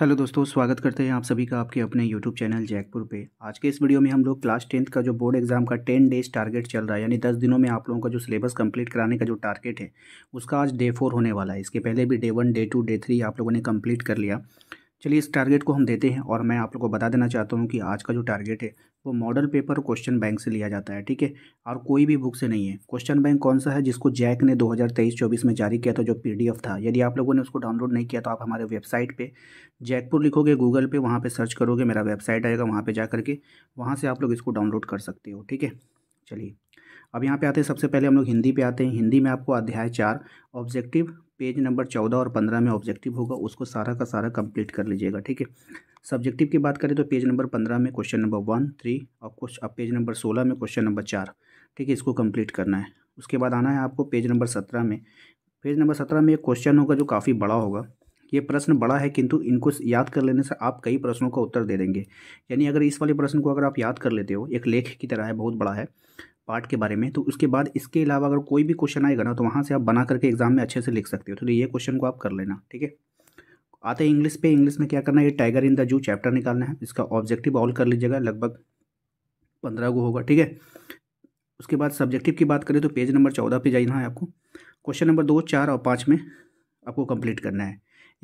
hello दोस्तों स्वागत करते हैं आप सभी का आपके अपने यूट्यूब चैनल जैकपुर पे आज के इस वीडियो में हम लोग क्लास टेंथ का जो बोर्ड एग्जाम का टेन डेज टारगेट चल रहा है यानी दस दिनों में आप लोगों का जो सिलेबस कंप्लीट कराने का जो टारगेट है उसका आज डे फोर होने वाला है इसके पहले भी day one day two day three आप लोगों ने कम्प्लीट कर लिया चलिए इस टारगेट को हम देते हैं और मैं आप लोग को बता देना चाहता हूँ कि आज का जो टारगेट है वो मॉडल पेपर क्वेश्चन बैंक से लिया जाता है ठीक है और कोई भी बुक से नहीं है क्वेश्चन बैंक कौन सा है जिसको जैक ने 2023-24 में जारी किया था जो पीडीएफ था यदि आप लोगों ने उसको डाउनलोड नहीं किया तो आप हमारे वेबसाइट पे जैकपुर लिखोगे गूगल पे वहाँ पे सर्च करोगे मेरा वेबसाइट आएगा वहाँ पर जा करके वहाँ से आप लोग इसको डाउनलोड कर सकते हो ठीक है चलिए अब यहाँ पे आते हैं सबसे पहले हम लोग हिंदी पे आते हैं हिंदी में आपको अध्याय चार ऑब्जेक्टिव पेज नंबर चौदह और पंद्रह में ऑब्जेक्टिव होगा उसको सारा का सारा कंप्लीट कर लीजिएगा ठीक है सब्जेक्टिव की बात करें तो पेज नंबर पंद्रह में क्वेश्चन नंबर वन थ्री और क्वेश्चन अब पेज नंबर सोलह में क्वेश्चन नंबर चार ठीक है इसको कंप्लीट करना है उसके बाद आना है आपको पेज नंबर सत्रह में पेज नंबर सत्रह में एक क्वेश्चन होगा जो काफ़ी बड़ा होगा ये प्रश्न बड़ा है किंतु इनको याद कर लेने से आप कई प्रश्नों का उत्तर दे देंगे यानी अगर इस वाले प्रश्न को अगर आप याद कर लेते हो एक लेख की तरह है बहुत बड़ा है पार्ट के बारे में तो उसके बाद इसके अलावा अगर कोई भी क्वेश्चन आएगा ना तो वहाँ से आप बना करके एग्जाम में अच्छे से लिख सकते हो तो ये क्वेश्चन को आप कर लेना ठीक है आते हैं इंग्लिश पे इंग्लिश में क्या करना है ये tiger in the zoo chapter निकालना है इसका ऑब्जेक्टिव ऑल कर लीजिएगा लगभग पंद्रह को होगा ठीक है उसके बाद सब्जेक्टिव की बात करें तो पेज नंबर चौदह पे जाना है आपको क्वेश्चन नंबर दो चार और पाँच में आपको कंप्लीट करना है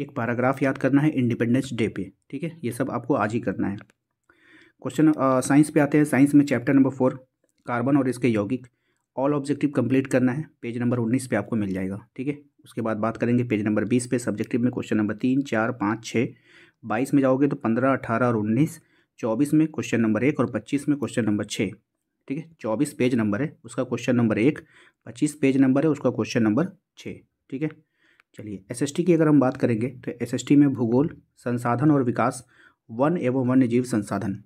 एक पैराग्राफ याद करना है इंडिपेंडेंस डे पे ठीक है ये सब आपको आज ही करना है क्वेश्चन साइंस पे आते हैं साइंस में चैप्टर नंबर फोर कार्बन और इसके यौगिक ऑल ऑब्जेक्टिव कंप्लीट करना है पेज नंबर उन्नीस पे आपको मिल जाएगा ठीक है उसके बाद बात करेंगे पेज नंबर बीस पे सब्जेक्टिव में क्वेश्चन नंबर तीन चार पाँच छः बाईस में जाओगे तो पंद्रह अठारह और उन्नीस चौबीस में क्वेश्चन नंबर एक और पच्चीस में क्वेश्चन नंबर छः ठीक है चौबीस पेज नंबर है उसका क्वेश्चन नंबर एक पच्चीस पेज नंबर है उसका क्वेश्चन नंबर छः ठीक है चलिए एस की अगर हम बात करेंगे तो एस में भूगोल संसाधन और विकास वन एवं वन्य जीव संसाधन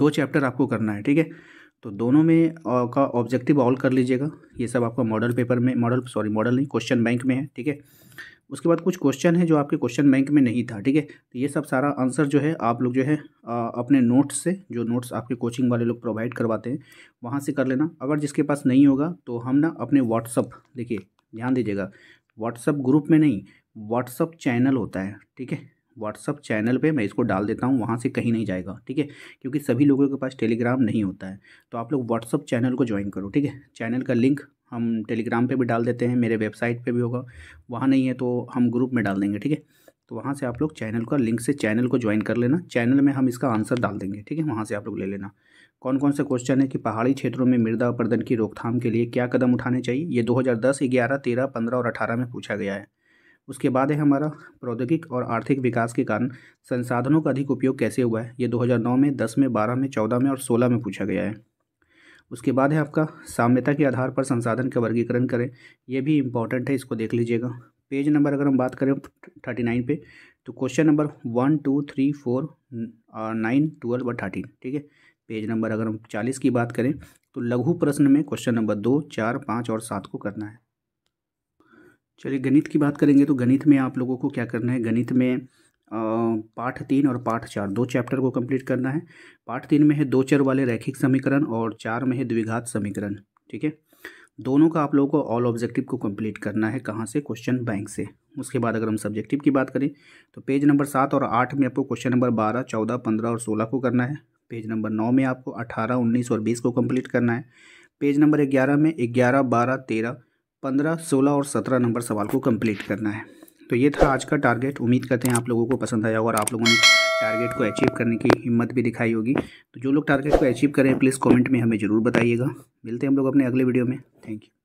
दो चैप्टर आपको करना है ठीक है तो दोनों में का ऑब्जेक्टिव ऑल कर लीजिएगा ये सब आपका मॉडल पेपर में मॉडल सॉरी मॉडल नहीं क्वेश्चन बैंक में है ठीक है उसके बाद कुछ क्वेश्चन है जो आपके क्वेश्चन बैंक में नहीं था ठीक है तो ये सब सारा आंसर जो है आप लोग जो है आ, अपने नोट्स से जो नोट्स आपके कोचिंग वाले लोग प्रोवाइड करवाते हैं वहाँ से कर लेना अगर जिसके पास नहीं होगा तो हम ना अपने व्हाट्सअप देखिए ध्यान दीजिएगा व्हाट्सअप ग्रुप में नहीं व्हाट्सअप चैनल होता है ठीक है व्हाट्सअप चैनल पे मैं इसको डाल देता हूँ वहाँ से कहीं नहीं जाएगा ठीक है क्योंकि सभी लोगों के पास टेलीग्राम नहीं होता है तो आप लोग व्हाट्सअप चैनल को ज्वाइन करो ठीक है चैनल का लिंक हम टेलीग्राम पे भी डाल देते हैं मेरे वेबसाइट पे भी होगा वहाँ नहीं है तो हम ग्रुप में डाल देंगे ठीक है तो वहाँ से आप लोग चैनल का लिंक से चैनल को ज्वाइन कर लेना चैनल में हम इसका आंसर डाल देंगे ठीक है वहाँ से आप लोग ले लेना कौन कौन से क्वेश्चन है कि पहाड़ी क्षेत्रों में मृदा अपरदन की रोकथाम के लिए क्या कदम उठाने चाहिए ये दो हज़ार दस 15 और अठारह में पूछा गया है उसके बाद है हमारा प्रौद्योगिक और आर्थिक विकास के कारण संसाधनों का अधिक उपयोग कैसे हुआ है ये 2009 में 10 में 12 में 14 में और 16 में पूछा गया है उसके बाद है आपका साम्यता के आधार पर संसाधन का वर्गीकरण करें यह भी इम्पॉर्टेंट है इसको देख लीजिएगा पेज नंबर अगर हम बात करें थर्टी नाइन पे तो question number one two three four nine twelve और थर्टीन ठीक है पेज नंबर अगर हम चालीस की बात करें तो लघु प्रश्न में क्वेश्चन नंबर दो चार पाँच और सात को करना है चलिए गणित की बात करेंगे तो गणित में आप लोगों को क्या करना है गणित में पाठ तीन और पाठ चार दो चैप्टर को कंप्लीट करना है पाठ तीन में है दो चर वाले रैखिक समीकरण और चार में है द्विघात समीकरण ठीक है दोनों का आप लोगों को ऑल ऑब्जेक्टिव को कंप्लीट करना है कहाँ से क्वेश्चन बैंक से उसके बाद अगर हम सब्जेक्टिव की बात करें तो पेज नंबर सात और आठ में आपको क्वेश्चन नंबर बारह चौदह पंद्रह और सोलह को करना है पेज नंबर नौ में आपको अठारह उन्नीस और बीस को कम्प्लीट करना है पेज नंबर ग्यारह में ग्यारह बारह तेरह पंद्रह सोलह और सत्रह नंबर सवाल को कंप्लीट करना है तो ये था आज का टारगेट उम्मीद करते हैं आप लोगों को पसंद आया होगा और आप लोगों ने टारगेट को अचीव करने की हिम्मत भी दिखाई होगी तो जो लोग टारगेट को अचीव करें प्लीज़ कमेंट में हमें ज़रूर बताइएगा मिलते हैं हम लोग अपने अगले वीडियो में थैंक यू